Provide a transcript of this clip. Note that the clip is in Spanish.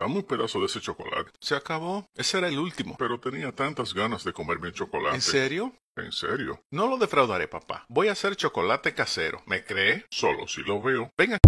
Dame un pedazo de ese chocolate. Se acabó. Ese era el último. Pero tenía tantas ganas de comerme el chocolate. ¿En serio? En serio. No lo defraudaré, papá. Voy a hacer chocolate casero. ¿Me cree? Solo si lo veo. Venga.